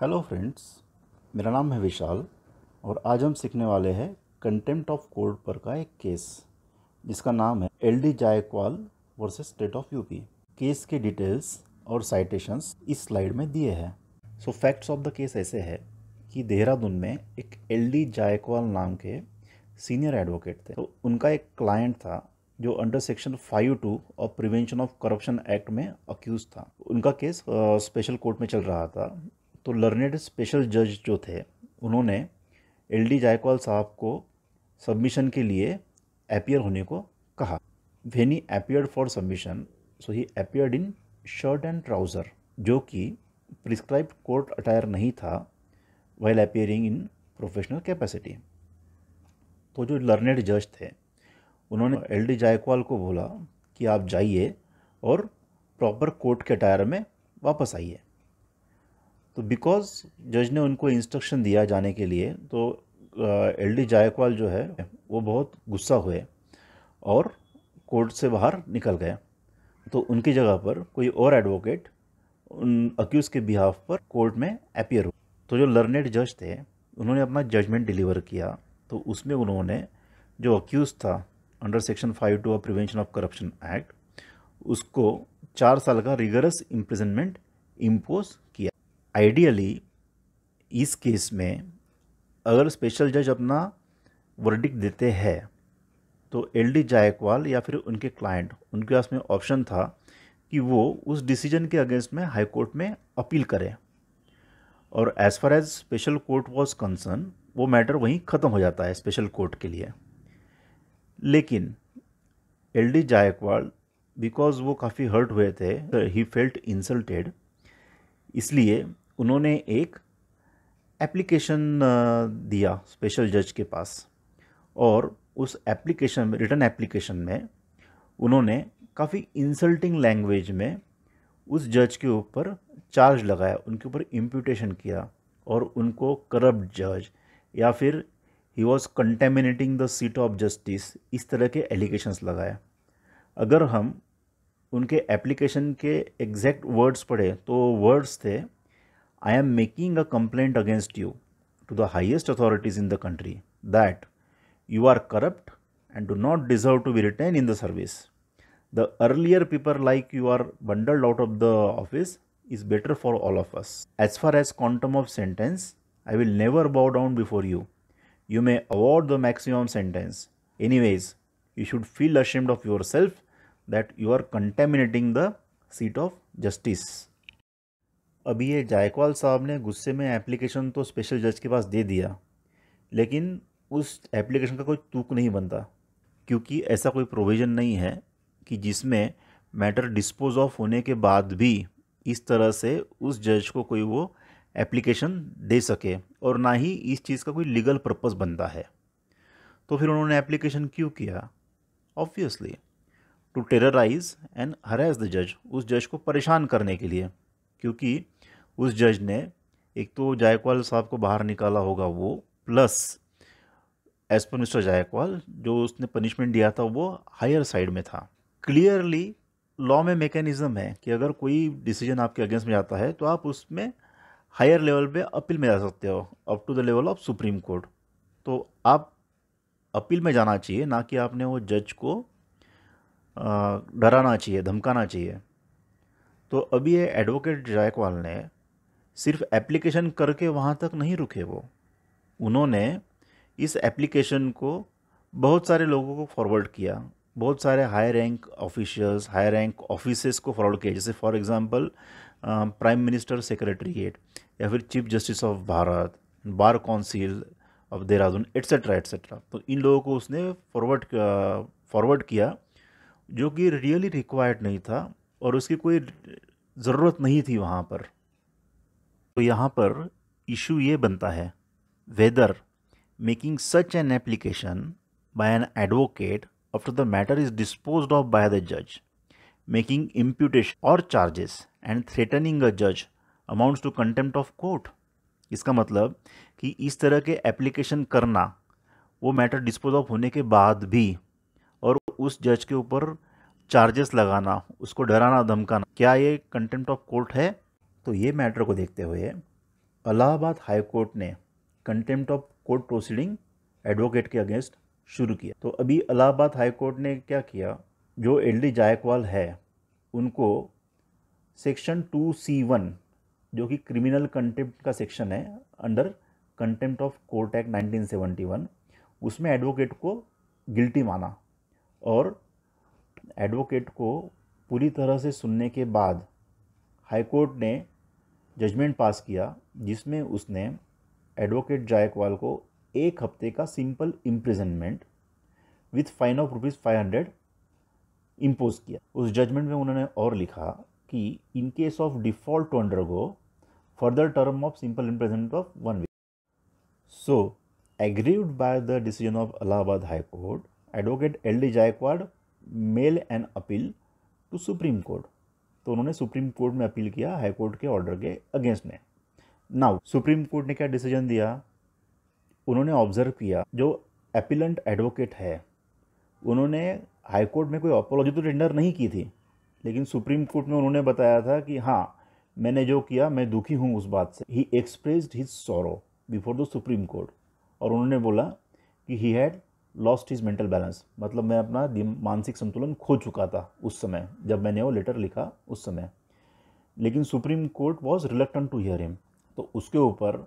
Hello friends मेरा नाम है विशाल और आज हम सीखने वाले हैं कंटेंप्ट ऑफ कोर्ट पर का एक केस जिसका नाम है L D Jaikwal versus state of UP case के डिटेल्स और साइटेशंस इस स्लाइड में दिए हैं so facts of the case ऐसे है कि देहरादून में एक एल डी जायकवाल नाम के सीनियर एडवोकेट थे तो उनका एक क्लाइंट था जो अंडर सेक्शन फाइव टू और प्रिवेंशन ऑफ करप्शन एक्ट में अक्यूज था उनका केस स्पेशल कोर्ट में चल रहा था तो लर्नेड स्पेशल जज जो थे उन्होंने एल डी जायकवाल साहब को सबमिशन के लिए अपियर होने को कहा when he appeared for submission so he appeared in shirt and trouser जो कि प्रिस्क्राइब कोर्ट अटायर नहीं था while appearing in professional capacity तो जो लर्नेड जज थे उन्होंने एल डी जायकवाल को बोला कि आप जाइए और प्रॉपर कोर्ट के अटायर में वापस आइए तो बिकॉज जज ने उनको इंस्ट्रक्शन दिया जाने के लिए तो एल डी जायकवाल जो है वो बहुत गुस्सा हुए और कोर्ट से बाहर निकल गए तो उनकी जगह पर कोई और एडवोकेट उन अक्यूज़ के बिहाफ पर कोर्ट में अपियर हुआ तो जो लर्नेड जज थे उन्होंने अपना जजमेंट डिलीवर किया तो उसमें उन्होंने जो अक्यूज़ था under section five two of prevention of corruption act उसको चार साल का रिगरस इम्प्रिजनमेंट इम्पोज किया आइडियली इस केस में अगर स्पेशल जज अपना वर्डिक देते हैं तो एल डी जायकवाल या फिर उनके क्लाइंट उनके पास में ऑप्शन था कि वो उस डिसीजन के अगेंस्ट में हाई कोर्ट में अपील करें और as far as special court was concern वो मैटर वहीं ख़त्म हो जाता है स्पेशल कोर्ट के लिए लेकिन एल डी जायकवाल बिकॉज वो काफ़ी हर्ट हुए थे ही फेल्ट इंसल्टेड इसलिए उन्होंने एक एप्लीकेशन दिया स्पेशल जज के पास और उस एप्लीकेशन में रिटर्न एप्लीकेशन में उन्होंने काफ़ी इंसल्टिंग लैंग्वेज में उस जज के ऊपर चार्ज लगाया उनके ऊपर इम्प्यूटेशन किया और उनको करप्ट जज या फिर he was contaminating the seat of justice इस तरह के एलिगेशंस लगाए अगर हम उनके एप्लीकेशन के एग्जैक्ट वर्ड्स पढ़े तो वर्ड्स थे I am making a complaint against you to the highest authorities in the country that you are corrupt and do not deserve to be return in the service the earlier people like you are bundled out of the office is better for all of us as far as quantum of sentence I will never bow down before you you may award the maximum sentence any ways you should feel ashamed of yourself that you are contaminating the seat of justice अभी ये जायकवाल साहब ने गुस्से में application तो special जज के पास दे दिया लेकिन उस एप्लीकेशन का कोई तूक नहीं बनता क्योंकि ऐसा कोई प्रोविज़न नहीं है कि जिसमें मैटर डिस्पोज ऑफ होने के बाद भी इस तरह से उस जज को कोई वो एप्लीकेशन दे सके और ना ही इस चीज़ का कोई लीगल पर्पज़ बनता है तो फिर उन्होंने एप्लीकेशन क्यों किया obviously to terrorise and harass the जज उस जज को परेशान करने के लिए क्योंकि उस जज ने एक तो जायकवाल साहब को बाहर निकाला होगा वो plus as per Mr Jaikwal जो उसने पनिशमेंट दिया था वो हायर साइड में था क्लियरली लॉ में मैकेनिज़्म है कि अगर कोई डिसीजन आपके अगेंस्ट में जाता है तो आप उसमें हायर लेवल पे अपील में जा सकते हो up to the level of supreme court तो आप अपील में जाना चाहिए ना कि आपने वो जज को डराना चाहिए धमकाना चाहिए तो अभी ये एडवोकेट जायकवाल ने सिर्फ एप्लीकेशन करके वहाँ तक नहीं रुके वो उन्होंने इस एप्लीकेशन को बहुत सारे लोगों को फॉरवर्ड किया बहुत सारे high rank officials high rank officers को फॉरवर्ड किया जैसे for example prime minister secretariat या फिर chief justice of Bharat bar council of Dehradun etcetera etcetera तो इन लोगों को उसने फॉरवर्ड फॉरवर्ड किया जो कि रियली रिक्वायर्ड नहीं था और उसकी कोई ज़रूरत नहीं थी वहाँ पर तो यहाँ पर इशू ये बनता है whether making such an application by an advocate after the matter is dispose of by the जज मेकिंग इम्प्यूटेशन और चार्जेस एंड थ्रेटनिंग अ जज amounts to contempt of court इसका मतलब कि इस तरह के एप्लीकेशन करना वो मैटर डिस्पोज ऑफ होने के बाद भी उस जज के ऊपर चार्जेस लगाना उसको डराना धमकाना क्या ये कंटेंप्ट ऑफ कोर्ट है तो ये मैटर को देखते हुए अलाहाबाद हाई कोर्ट ने contempt of court proceeding advocate के अगेंस्ट शुरू किया तो अभी अलाहाबाद हाई कोर्ट ने क्या किया जो एल डी जायकवाल है उनको सेक्शन टू सी वन जो कि क्रिमिनल कंटेम्प्ट का सेक्शन है under contempt of court act 1971 उसमें एडवोकेट को गिल्टी माना और एडवोकेट को पूरी तरह से सुनने के बाद हाईकोर्ट ने जजमेंट पास किया जिसमें उसने एडवोकेट जायकवाल को एक हफ्ते का simple imprisonment with fine of rupees five hundred impose किया उस जजमेंट में उन्होंने और लिखा कि in case of default to undergo further term of simple imprisonment of one week so aggrieved by the decision of Allahabad high court advocate L D Jaikwad mail an appeal to supreme court तो उन्होंने supreme court में appeal किया high court के order के against में now supreme court ने क्या decision दिया उन्होंने ऑब्जर्व किया जो अपीलेंट एडवोकेट है उन्होंने हाई कोर्ट में कोई अपोलॉजी तो टेंडर नहीं की थी लेकिन सुप्रीम कोर्ट में उन्होंने बताया था कि हाँ मैंने जो किया मैं दुखी हूँ उस बात से he expressed his sorrow before the supreme court और उन्होंने बोला कि he had lost his mental balance मतलब मैं अपना मानसिक संतुलन खो चुका था उस समय जब मैंने वो लेटर लिखा उस समय लेकिन supreme court was reluctant to hear him तो उसके ऊपर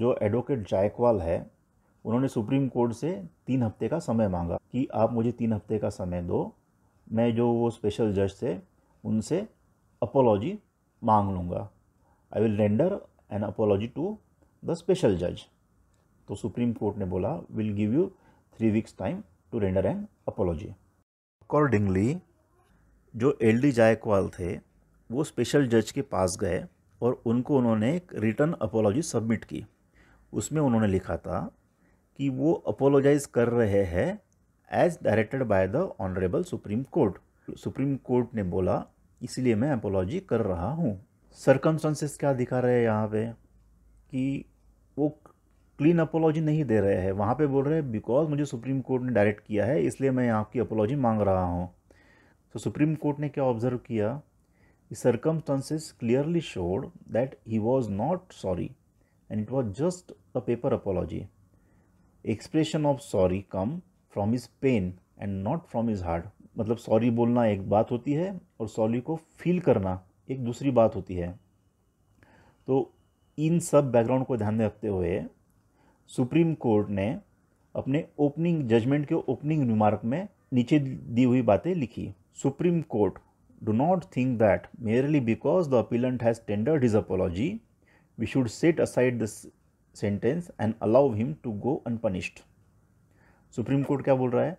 जो एडवोकेट जायकवाल है उन्होंने सुप्रीम कोर्ट से तीन हफ्ते का समय मांगा कि आप मुझे तीन हफ्ते का समय दो मैं जो वो स्पेशल जज थे उनसे अपोलॉजी मांग लूँगा I will render an apology to the special जज तो सुप्रीम कोर्ट ने बोला will give you three weeks time to render an apology accordingly जो एल डी जायकवाल थे वो स्पेशल जज के पास गए और उनको उन्होंने एक रिटर्न अपोलॉजी सबमिट की उसमें उन्होंने लिखा था कि वो अपोलोजाइज कर रहे हैं as directed by the honourable supreme court supreme court ने बोला इसलिए मैं अपोलॉजी कर रहा हूँ सरकमस्टांसेस क्या दिखा रहे हैं यहाँ पे कि क्लीन अपोलॉजी नहीं दे रहे हैं वहाँ पे बोल रहे हैं बिकॉज मुझे सुप्रीम कोर्ट ने डायरेक्ट किया है इसलिए मैं यहाँ की अपोलॉजी मांग रहा हूँ तो सुप्रीम कोर्ट ने क्या ऑब्जर्व किया circumstances clearly showed that he was not sorry and it was just a paper apology expression of sorry come from his pen and not from his heart मतलब sorry बोलना एक बात होती है और सॉरी को फील करना एक दूसरी बात होती है तो इन सब बैकग्राउंड को ध्यान में रखते हुए सुप्रीम कोर्ट ने अपने ओपनिंग जजमेंट के ओपनिंग रिमार्क में नीचे दी हुई बातें लिखी supreme court do not think that merely because the appellant has tendered his apology we should set aside this sentence and allow him to go unpunished supreme court क्या बोल रहा है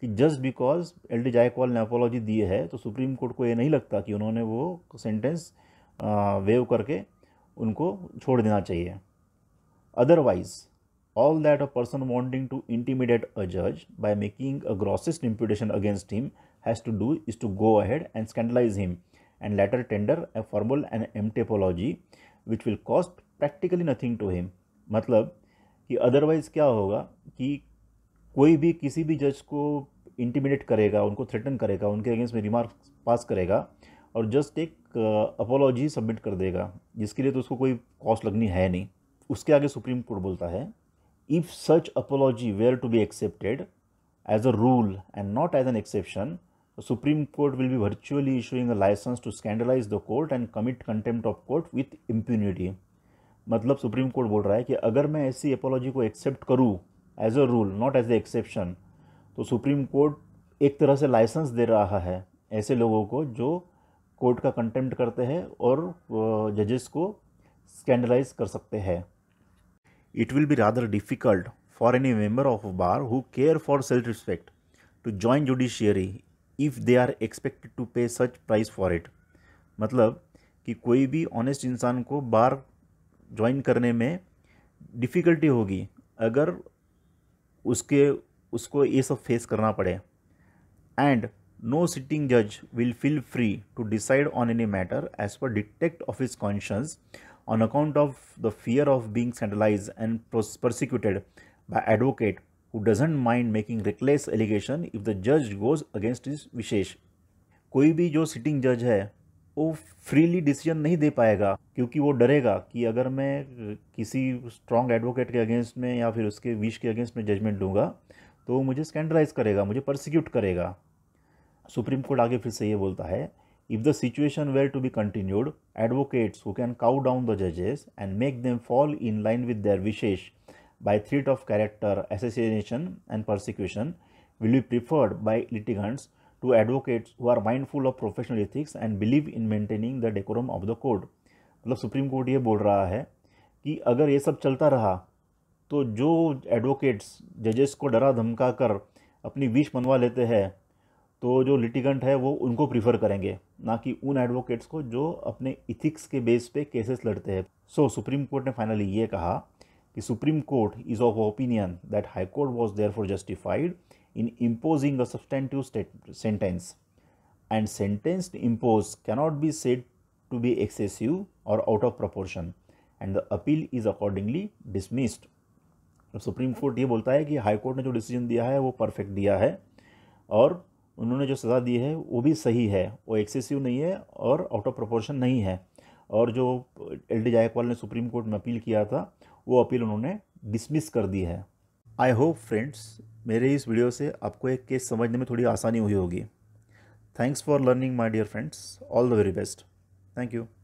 कि just because L D Jaikwal ने apology दिए है तो supreme court को ये नहीं लगता कि उन्होंने वो सेंटेंस वेव करके उनको छोड़ देना चाहिए otherwise all that a person wanting to intimidate a judge by making a grossest imputation against him has to do is to go ahead and scandalize him and later tender a formal and empty apology which will cost practically nothing to him matlab ki otherwise kya hoga ki कोई भी किसी भी जज को intimidate करेगा उनको threaten करेगा उनके अगेंस्ट में रिमार्क पास करेगा और जस्ट एक अपोलॉजी सबमिट कर देगा जिसके लिए तो उसको कोई कॉस्ट लगनी है नहीं उसके आगे सुप्रीम कोर्ट बोलता है if such apology were to be accepted as a rule and not as an exception, the Supreme Court will be virtually issuing a license to scandalize the court and commit contempt of court with impunity. मतलब supreme court बोल रहा है कि अगर मैं ऐसी apology को accept करूँ as a rule not as a exception तो सुप्रीम कोर्ट एक तरह से लाइसेंस दे रहा है ऐसे लोगों को जो कोर्ट का कंटेम्प्ट करते हैं और जजेस को स्कैंडलाइज कर सकते हैं it will be rather difficult for any member of a bar who care for self-respect to join judiciary if they are expected to pay such price for it. matlab ki koi bhi honest insaan ko bar join karne mein difficulty hogi agar uske usko ye sab face karna pade and no sitting judge will feel free to decide on any matter as per dictate of his conscience on account of the fear of being scandalized and persecuted by advocate who doesn't mind making reckless allegation if the judge goes against his wishes कोई भी जो sitting judge है वो freely decision नहीं दे पाएगा क्योंकि वो डरेगा कि अगर मैं किसी strong advocate के against में या फिर उसके wish के against में judgment लूँगा तो मुझे scandalize करेगा मुझे persecute करेगा सुप्रीम कोर्ट आगे फिर से ये बोलता है If the situation were to be continued, advocates who can cow down the judges and make them fall in line with their wishes by threat of character, assassination, and persecution will be preferred by litigants to advocates who are mindful of professional ethics and believe in maintaining the decorum of the court. मतलब supreme court ये बोल रहा है कि अगर ये सब चलता रहा तो जो एडवोकेट्स जजेस को डरा धमका कर अपनी विश मनवा लेते हैं तो जो लिटिगेंट है वो उनको प्रीफर करेंगे ना कि उन एडवोकेट्स को जो अपने इथिक्स के बेस पे केसेस लड़ते हैं सो so, सुप्रीम कोर्ट ने फाइनली ये कहा कि supreme court is of opinion that high court was therefore justified in imposing a substantive sentence and sentence impose cannot be said to be excessive और out of proportion and the appeal is accordingly dismissed supreme court ये बोलता है कि high court ने जो decision दिया है वो परफेक्ट दिया है और उन्होंने जो सज़ा दी है वो भी सही है वो एक्सेसिव नहीं है और आउट ऑफ प्रोपोर्शन नहीं है और जो एल डी जायकवाल ने सुप्रीम कोर्ट में अपील किया था वो अपील उन्होंने डिसमिस कर दी है आई होप फ्रेंड्स मेरे इस वीडियो से आपको एक केस समझने में थोड़ी आसानी हुई होगी thanks for learning my dear friends all the very best thank you